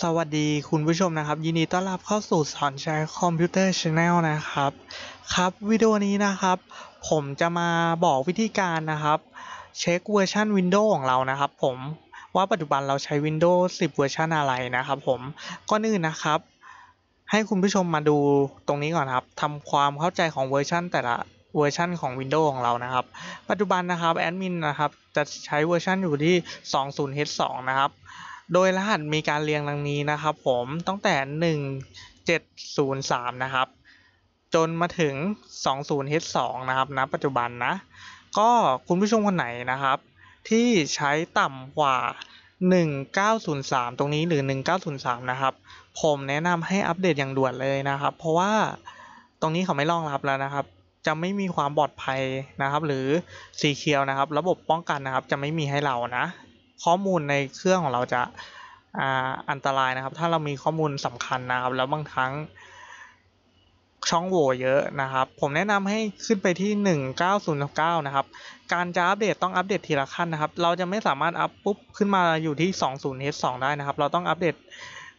สวัสดีคุณผู้ชมนะครับ ยินดีต้อนรับเข้าสู่สอนใช้คอมพิวเตอร์ชาแนลนะครับ ครับวิดีโอนี้นะครับ ผมจะมาบอกวิธีการนะครับเช็คเวอร์ชัน Windows ของเรานะครับ ผมว่าปัจจุบันเราใช้ Windows 10 เวอร์ชันอะไรนะครับ ผมก็นื่นนะครับ ให้คุณผู้ชมมาดูตรงนี้ก่อนครับทำความเข้าใจของเวอร์ชันแต่ละเวอร์ชันของ Windows ของเรานะครับ ปัจจุบันนะครับแอดมินนะครับ จะใช้เวอร์ชันอยู่ที่ 20H2 นะครับโดยรหัสมีการเรียงดังนี้นะครับผมตั้งแต่ 1703 นะครับ จนมาถึง 20H2 นะครับณนะปัจจุบันนะ ก็คุณผู้ชมคนไหนนะครับที่ใช้ต่ำกว่า 1903 ตรงนี้หรือ 1903 นะครับผมแนะนำให้อัปเดตอย่างด่วนเลยนะครับ เพราะว่าตรงนี้เขาไม่รองรับแล้วนะครับ จะไม่มีความปลอดภัยนะครับ หรือสีเขียวนะครับ ระบบป้องกันนะครับจะไม่มีให้เรานะข้อมูลในเครื่องของเราจะอันตรายนะครับ ถ้าเรามีข้อมูลสำคัญนะครับแล้วบางครั้งช่องโหว่เยอะนะครับผมแนะนำให้ขึ้นไปที่1909นะครับการจะอัปเดตต้องอัปเดตทีละขั้นนะครับ เราจะไม่สามารถอัปปุ๊บขึ้นมาอยู่ที่ 20H2 ได้นะครับเราต้องอัปเดต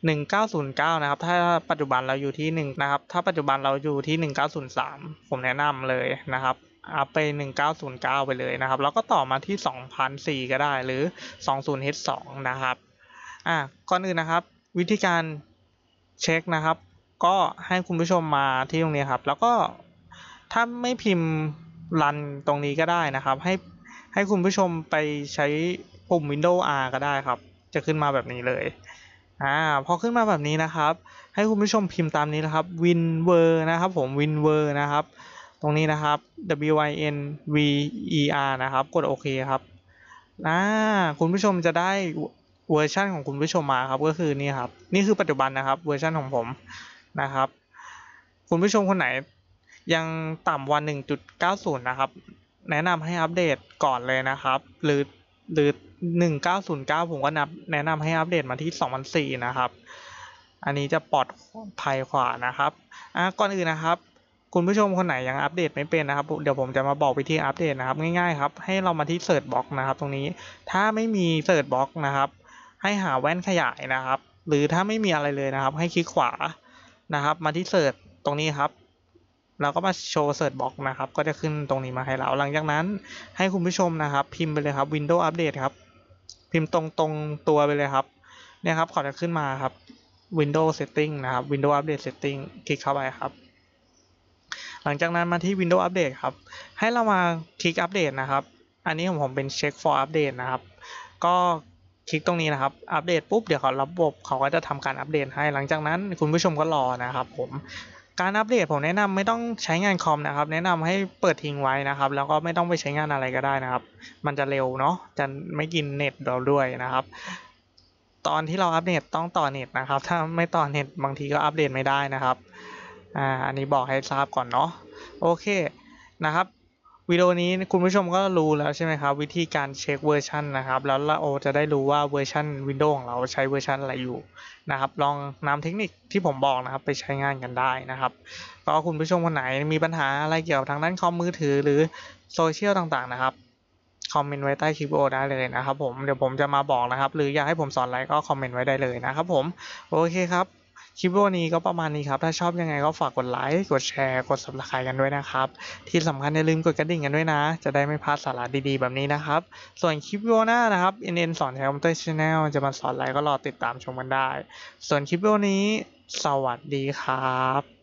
1909นะครับ ถ้าปัจจุบันเราอยู่ที่ 1 นะครับถ้าปัจจุบันเราอยู่ที่1903ผมแนะนำเลยนะครับอัพไป1909ไปเลยนะครับแล้วก็ต่อมาที่2004ก็ได้หรือ 20H2 นะครับอ่ะก่อนอื่นนะครับ วิธีการเช็คนะครับ ก็ให้คุณผู้ชมมาที่ตรงนี้ครับ แล้วก็ถ้าไม่พิมพ์รันตรงนี้ก็ได้นะครับให้ให้คุณผู้ชมไปใช้ปุ่ม Windows R ก็ได้ครับ จะขึ้นมาแบบนี้เลยอ่าพอขึ้นมาแบบนี้นะครับ ให้คุณผู้ชมพิมพ์ตามนี้นะครับ w i n v e r นะครับ ผม w i n v e r นะครับตรงนี้นะครับ w y n v e r นะครับ กดโอเคครับนะคุณผู้ชมจะได้เวอร์ชันของคุณผู้ชมมาครับ ก็คือนี่ครับ นี่คือปัจจุบันนะครับ เวอร์ชันของผมนะครับ คุณผู้ชมคนไหน ยังต่ำว่า1.90 นะครับ แนะนำให้อัปเดตก่อนเลยนะครับ หรือหรือ1909 ผมก็นับแนะนำให้อัปเดตมาที่2004นะครับ อันนี้จะปลอดภัยกว่านะครับ อ่ะก่อนอื่นนะครับคุณผู้ชมคนไหนยังอัปเดตไม่เป็นนะครับ เดี๋ยวผมจะมาบอกวิธีอัปเดตนะครับง่ายๆครับให้เรามาที่เสิร์ชบล็อกนะครับตรงนี้ถ้าไม่มีเสิร์ชบล็อกนะครับให้หาแว่นขยายนะครับ หรือถ้าไม่มีอะไรเลยนะครับ ให้คลิกขวานะครับ มาที่เสิร์ชตรงนี้ครับแล้วก็มาโชว์เสิร์ชบล็อกนะครับก็จะขึ้นตรงนี้มาให้เราหลังจากนั้น ให้คุณผู้ชมนะครับ พิมพ์ไปเลยครับ Windows Update ครับพิมพ์ตรงตรงตัวไปเลยครับเนี่ยครับขอจะขึ้นมาครับ Windows Setting นะครับ Windows Update Setting คลิกเข้าไปครับหลังจากนั้นมาที่ Windows Update ครับ ให้เรามาคลิกอัปเดตนะครับ อันนี้ของผมเป็น Check for Update นะครับ ก็คลิกตรงนี้นะครับ อัปเดตปุ๊บเดี๋ยวเขาระบบ เขาก็จะทำการอัปเดต ให้ หลังจากนั้นคุณผู้ชมก็รอนะครับ ผม การอัปเดตผมแนะนำไม่ต้องใช้งานคอมนะครับ แนะนำให้เปิดทิ้งไว้นะครับ แล้วก็ไม่ต้องไปใช้งานอะไรก็ได้นะครับ มันจะเร็วเนาะ จะไม่กินเน็ตเราด้วยนะครับ ตอนที่เราอัปเดตต้องต่อเน็ตนะครับ ถ้าไม่ต่อเน็ตบางทีก็อัปเดตไม่ได้นะครับอ่าอันนี้บอกให้ทราบก่อนเนาะโอเคนะครับวิดีโอนี้คุณผู้ชมก็รู้แล้วใช่ไหมครับ วิธีการเช็คเวอร์ชันนะครับ แล้วเราจะได้รู้ว่าเวอร์ชัน Windows ของเราใช้เวอร์ชันอะไรอยู่นะครับ ลองนำเทคนิคที่ผมบอกนะครับ ไปใช้งานกันได้นะครับก็คุณผู้ชมคนไหนมีปัญหาอะไรเกี่ยวกับทางด้านคอมมือถือหรือโซเชียลต่างๆนะครับคอมเมนต์ไว้ใต้คลิปโอได้เลยนะครับ ผมเดี๋ยวผมจะมาบอกนะครับ หรืออยากให้ผมสอนอะไรก็คอมเมนต์ไว้ได้เลยนะครับ ผมโอเคครับคลิปวันนี้ก็ประมาณนี้ครับ ถ้าชอบยังไงก็ฝากกดไลค์ กดแชร์ กดสม b s c r i กันด้วยนะครับ ที่สำคัญอย่าลืมกดกระดิ่งกันด้วยนะ จะได้ไม่พลาดสาระดีๆ แบบนี้นะครับ ส่วนคลิปวัดีโอหน้านะครับ NN สอนแทนคอมพิวเตอร์ชาแนลจะมาสอนอะไรก็รอติดตามชมกันได้ ส่วนคลิปวัดีโอนี้ สวัสดีครับ